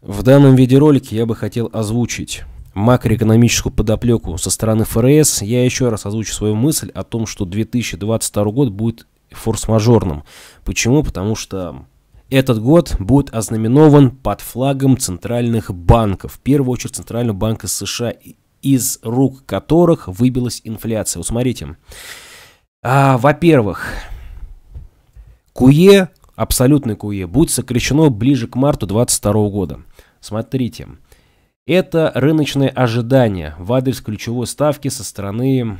В данном видеоролике я бы хотел озвучить макроэкономическую подоплеку со стороны ФРС. Я еще раз озвучу свою мысль о том, что 2022 год будет форс-мажорным. Почему? Потому что этот год будет ознаменован под флагом центральных банков. В первую очередь Центрального банка США, из рук которых выбилась инфляция. Вот смотрите. А, во-первых, КУЕ абсолютной QE будет сокращено ближе к марту 2022 года. Смотрите, это рыночные ожидания в адрес ключевой ставки со стороны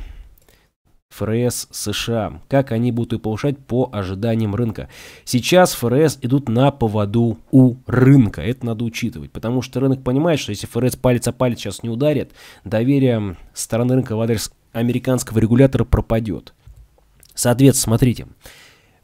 ФРС США. Как они будут ее повышать по ожиданиям рынка. Сейчас ФРС идут на поводу у рынка. Это надо учитывать. Потому что рынок понимает, что если ФРС палец о палец сейчас не ударит, доверие стороны рынка в адрес американского регулятора пропадет. Соответственно, Смотрите.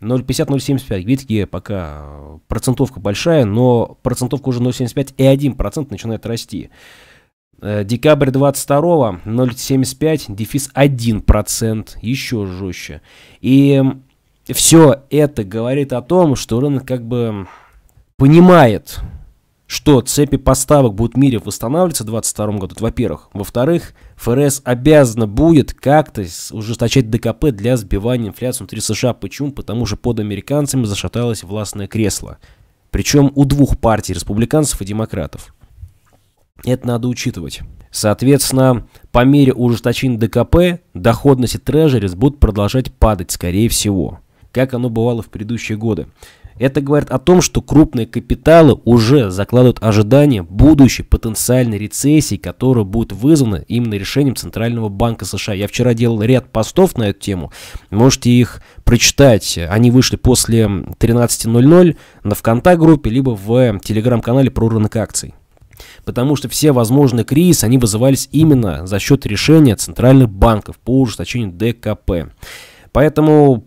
0,50-0,75. видите, пока э, процентовка большая, но процентовка уже 0,75 и 1% начинает расти. Э, декабрь 22 0,75, дефис 1%, еще жестче. И все это говорит о том, что рынок как бы понимает, что цепи поставок будут в мире восстанавливаться в 2022 году, во-первых. Во-вторых, ФРС обязана будет как-то ужесточать ДКП для сбивания инфляции внутри США. Почему? Потому что под американцами зашаталось властное кресло. Причем у двух партий, республиканцев и демократов. Это надо учитывать. Соответственно, по мере ужесточения ДКП, доходности трежерис будут продолжать падать, скорее всего. Как оно бывало в предыдущие годы. Это говорит о том, что крупные капиталы уже закладывают ожидания будущей потенциальной рецессии, которая будет вызвана именно решением Центрального банка США. Я вчера делал ряд постов на эту тему, можете их прочитать. Они вышли после 13.00 на ВКонтакт-группе, либо в телеграм-канале про рынок акций потому что все возможные кризисы, они вызывались именно за счет решения центральных банков по ужесточению ДКП. Поэтому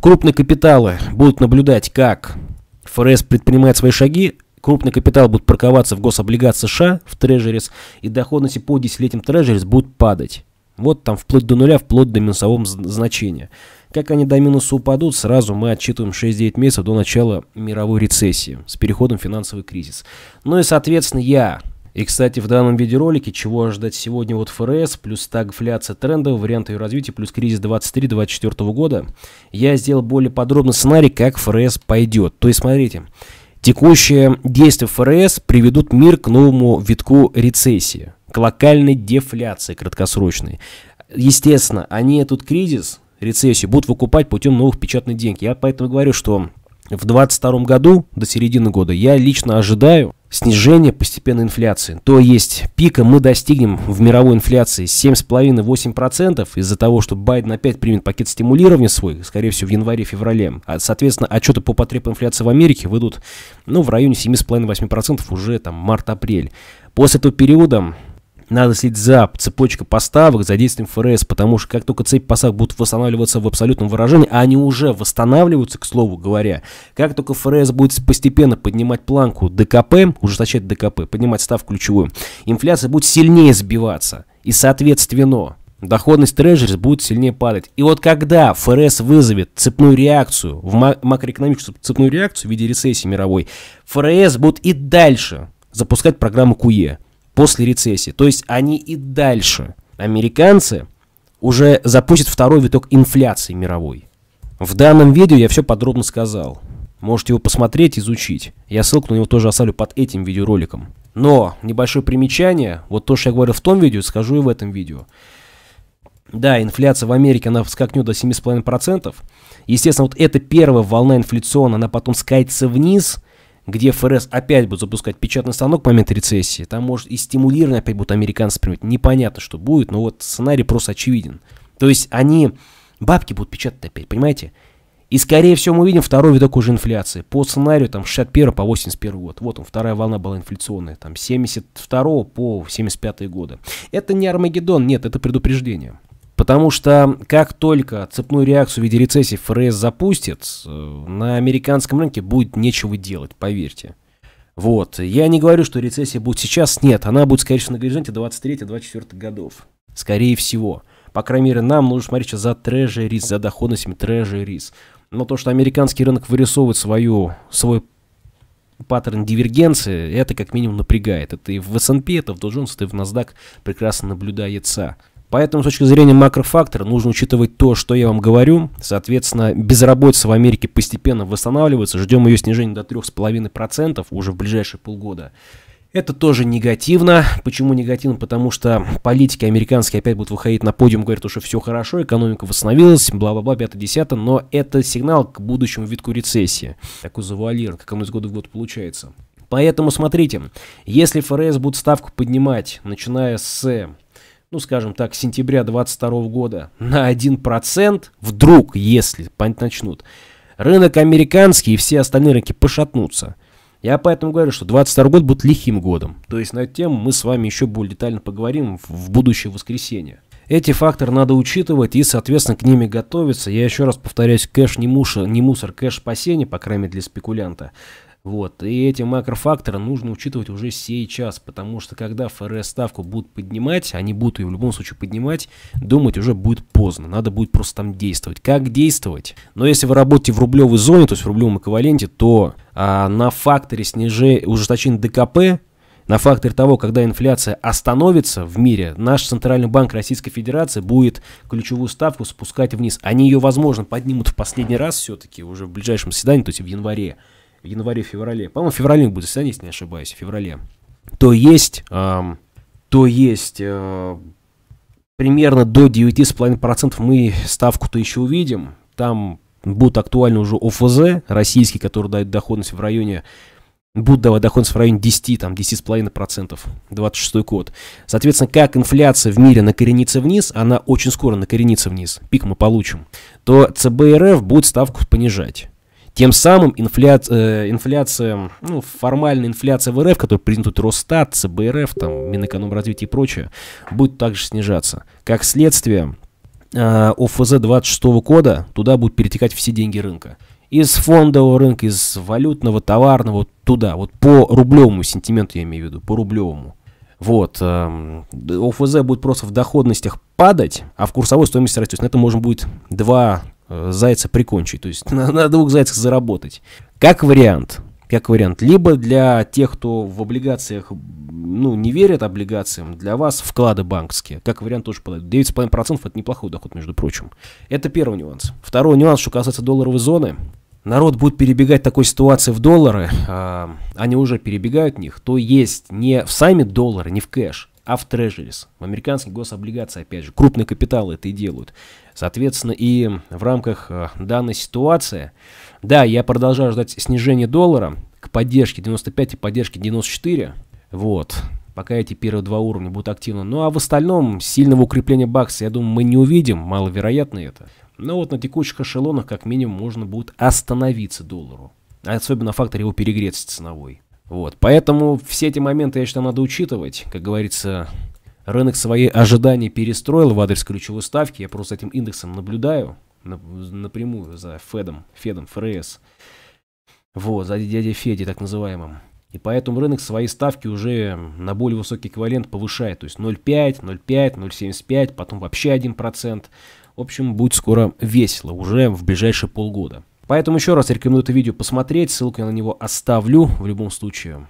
крупные капиталы будут наблюдать, как ФРС предпринимает свои шаги, крупный капитал будет парковаться в гособлигации США, в трежерис, и доходности по десятилетним трежерис будут падать. Вот там вплоть до нуля, вплоть до минусового значения. Как они до минуса упадут, сразу мы отчитываем 6-9 месяцев до начала мировой рецессии с переходом в финансовый кризис. Ну и, соответственно, я и, кстати, в данном видеоролике, чего ожидать сегодня от ФРС, плюс стагфляция трендов, варианты ее развития, плюс кризис 23-24 года, я сделал более подробный сценарий, как ФРС пойдет. То есть, смотрите, текущие действия ФРС приведут мир к новому витку рецессии, к локальной дефляции краткосрочной. Естественно, они этот кризис, рецессию будут выкупать путем новых печатных денег. Я поэтому говорю, что в 2022 году, до середины года, я лично ожидаю снижения постепенной инфляции. То есть пика мы достигнем в мировой инфляции 7,5-8% из-за того, что Байден опять примет пакет стимулирования свой, скорее всего, в январе-феврале. А, соответственно, отчеты по потреб инфляции в Америке выйдут ну, в районе 7,5-8% уже там март-апрель. После этого периода надо следить за цепочкой поставок, за действием ФРС, потому что как только цепь поставок будут восстанавливаться в абсолютном выражении, а они уже восстанавливаются, к слову говоря, как только ФРС будет постепенно поднимать планку ДКП, ужесточать ДКП, поднимать ставку ключевую, инфляция будет сильнее сбиваться. И соответственно, доходность трежерис будет сильнее падать. И вот когда ФРС вызовет цепную реакцию, в макроэкономическую цепную реакцию в виде рецессии мировой, ФРС будет и дальше запускать программу КУЕ после рецессии. То есть они и дальше, американцы, уже запустят второй виток инфляции мировой. В данном видео я все подробно сказал. Можете его посмотреть, изучить. Я ссылку на него тоже оставлю под этим видеороликом. Но небольшое примечание, вот то, что я говорил в том видео, скажу и в этом видео. Да, инфляция в Америке, она скакнет до 7,5%. Естественно, вот эта первая волна инфляциона, она потом скатится вниз, где ФРС опять будет запускать печатный станок в момент рецессии, там может и стимулирование опять будут американцы принимать. Непонятно, что будет, но вот сценарий просто очевиден. То есть они бабки будут печатать опять, понимаете? И скорее всего мы увидим второй виток уже инфляции. По сценарию там 61 по 81 год. Вот он, вторая волна была инфляционная. Там 72 по 75 годы. Это не Армагеддон, нет, это предупреждение. Потому что как только цепную реакцию в виде рецессии ФРС запустит, э, на американском рынке будет нечего делать, поверьте. Вот. Я не говорю, что рецессия будет сейчас. Нет, она будет, скорее всего, на горизонте 23-24 годов. Скорее всего. По крайней мере, нам нужно смотреть сейчас за трежерис, за доходностями трежерис. Но то, что американский рынок вырисовывает свою, свой паттерн дивергенции, это как минимум напрягает. Это и в S&P, это в Dow Jones, это и в NASDAQ прекрасно наблюдается. Поэтому с точки зрения макрофактора нужно учитывать то, что я вам говорю. Соответственно, безработица в Америке постепенно восстанавливается. Ждем ее снижения до 3,5% уже в ближайшие полгода. Это тоже негативно. Почему негативно? Потому что политики американские опять будут выходить на подиум, говорят, что все хорошо, экономика восстановилась, бла-бла-бла, 5-10, но это сигнал к будущему витку рецессии. Такой завуалирован, как оно из года в год получается. Поэтому смотрите, если ФРС будет ставку поднимать, начиная с ну скажем так, сентября 2022 года на 1%, вдруг, если начнут, рынок американский и все остальные рынки пошатнутся. Я поэтому говорю, что 22 год будет лихим годом. То есть на эту тему мы с вами еще более детально поговорим в будущее воскресенье. Эти факторы надо учитывать и, соответственно, к ними готовиться. Я еще раз повторяюсь, кэш не, муша, не мусор, кэш спасение, по крайней мере, для спекулянта. Вот. И эти макрофакторы нужно учитывать уже сейчас, потому что когда ФРС ставку будут поднимать, они будут ее в любом случае поднимать, думать уже будет поздно. Надо будет просто там действовать. Как действовать? Но если вы работаете в рублевой зоне, то есть в рублевом эквиваленте, то а, на факторе снижения ужесточения ДКП на фактор того, когда инфляция остановится в мире, наш Центральный банк Российской Федерации будет ключевую ставку спускать вниз. Они ее, возможно, поднимут в последний раз все-таки уже в ближайшем заседании, то есть в январе в январе-феврале, по-моему, в феврале будет заседание, если не ошибаюсь, в феврале, то есть, э, то есть э, примерно до 9,5% мы ставку-то еще увидим. Там будут актуальны уже ОФЗ российский, который дает доходность в районе будут давать доходность в районе 10, там, 10,5%, 26 год. Соответственно, как инфляция в мире накоренится вниз, она очень скоро накоренится вниз, пик мы получим, то ЦБРФ будет ставку понижать. Тем самым инфля... Э, инфляция, ну, формальная инфляция в РФ, которую презентует Росстат, ЦБРФ, там, Минэкономразвитие и прочее, будет также снижаться. Как следствие, э, ОФЗ 26 года туда будут перетекать все деньги рынка. Из фондового рынка, из валютного, товарного, туда, вот по рублевому сентименту я имею в виду, по рублевому. Вот. Эм, ОФЗ будет просто в доходностях падать, а в курсовой стоимости расти. на это можно будет два Э, зайца прикончить. То есть на, на двух зайцах заработать. Как вариант. Как вариант. Либо для тех, кто в облигациях ну, не верит облигациям, для вас вклады банковские. Как вариант тоже подойдут. 9,5% это неплохой доход, между прочим. Это первый нюанс. Второй нюанс, что касается долларовой зоны. Народ будет перебегать такой ситуации в доллары, а, они уже перебегают в них, то есть не в сами доллары, не в кэш, а в трежерис. В американские гособлигации, опять же, крупные капиталы это и делают. Соответственно, и в рамках э, данной ситуации, да, я продолжаю ждать снижения доллара к поддержке 95 и поддержке 94. Вот, пока эти первые два уровня будут активны. Ну а в остальном сильного укрепления бакса, я думаю, мы не увидим, маловероятно это. Но вот на текущих эшелонах как минимум можно будет остановиться доллару. Особенно фактор его перегреться ценовой. Вот, поэтому все эти моменты, я считаю, надо учитывать, как говорится, Рынок свои ожидания перестроил в адрес ключевой ставки. Я просто этим индексом наблюдаю напрямую за Федом, Федом, ФРС. Вот, за дядя Феди, так называемым. И поэтому рынок свои ставки уже на более высокий эквивалент повышает. То есть 0,5, 0,5, 0,75, потом вообще 1%. В общем, будет скоро весело, уже в ближайшие полгода. Поэтому еще раз рекомендую это видео посмотреть, ссылку я на него оставлю в любом случае.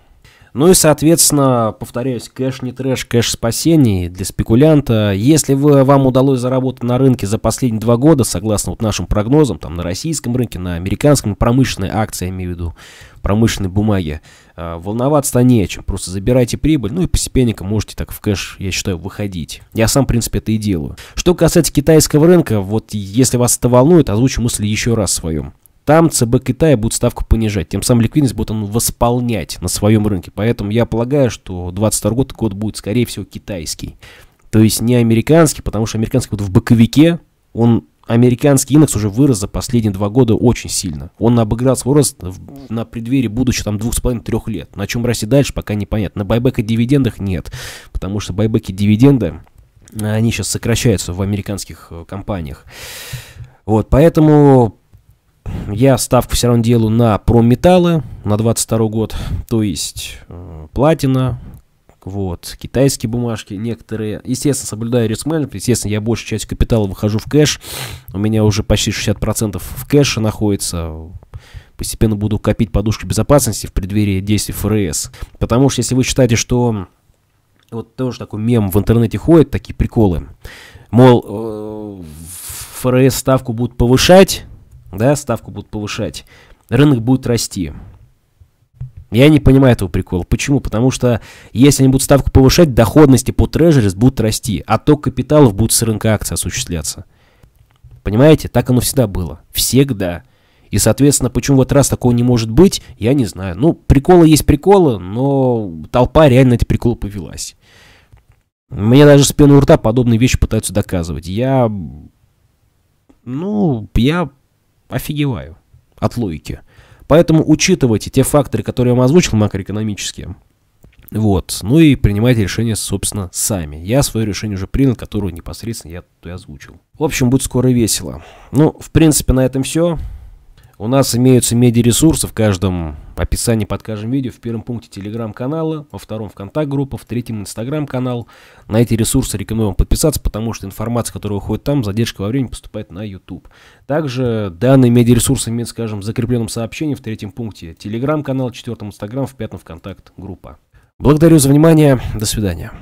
Ну и, соответственно, повторяюсь, кэш не трэш, кэш спасений для спекулянта. Если вы, вам удалось заработать на рынке за последние два года, согласно вот нашим прогнозам, там на российском рынке, на американском, промышленной акции, я имею в виду, промышленной бумаги, э, волноваться-то чем, Просто забирайте прибыль, ну и постепенненько можете так в кэш, я считаю, выходить. Я сам, в принципе, это и делаю. Что касается китайского рынка, вот если вас это волнует, озвучу мысли еще раз своем там ЦБ Китая будет ставку понижать, тем самым ликвидность будет он восполнять на своем рынке. Поэтому я полагаю, что 22 год год будет, скорее всего, китайский. То есть не американский, потому что американский вот в боковике, он американский индекс уже вырос за последние два года очень сильно. Он обыграл свой рост на преддверии будущего там двух с половиной трех лет. На чем расти дальше, пока непонятно. На байбека дивидендах нет, потому что байбеки дивиденды, они сейчас сокращаются в американских э, компаниях. Вот, поэтому я ставку все равно делаю на прометаллы на 22 год, то есть э, платина, вот, китайские бумажки некоторые. Естественно, соблюдаю риск менеджмент, естественно, я большую часть капитала выхожу в кэш, у меня уже почти 60% в кэше находится, постепенно буду копить подушку безопасности в преддверии действий ФРС, потому что если вы считаете, что вот тоже такой мем в интернете ходит, такие приколы, мол, э, ФРС ставку будут повышать, да, ставку будут повышать. Рынок будет расти. Я не понимаю этого прикола. Почему? Потому что если они будут ставку повышать, доходности по трежерис будут расти, а то капиталов будет с рынка акций осуществляться. Понимаете? Так оно всегда было. Всегда. И, соответственно, почему вот раз такого не может быть, я не знаю. Ну, приколы есть приколы, но толпа реально эти приколы повелась. Мне даже с пены у рта подобные вещи пытаются доказывать. Я... Ну, я офигеваю от логики. Поэтому учитывайте те факторы, которые я вам озвучил, макроэкономические. Вот. Ну и принимайте решение собственно, сами. Я свое решение уже принял, которое непосредственно я, я озвучил. В общем, будет скоро весело. Ну, в принципе, на этом все. У нас имеются медиаресурсы в каждом в описании под каждым видео. В первом пункте телеграм-канала, во втором вконтакт-группа, в третьем инстаграм-канал. На эти ресурсы рекомендую вам подписаться, потому что информация, которая уходит там, задержка во времени поступает на YouTube. Также данные медиаресурсы имеют, скажем, закрепленном сообщении в третьем пункте телеграм-канал, четвертом инстаграм, в пятом вконтакт-группа. Благодарю за внимание. До свидания.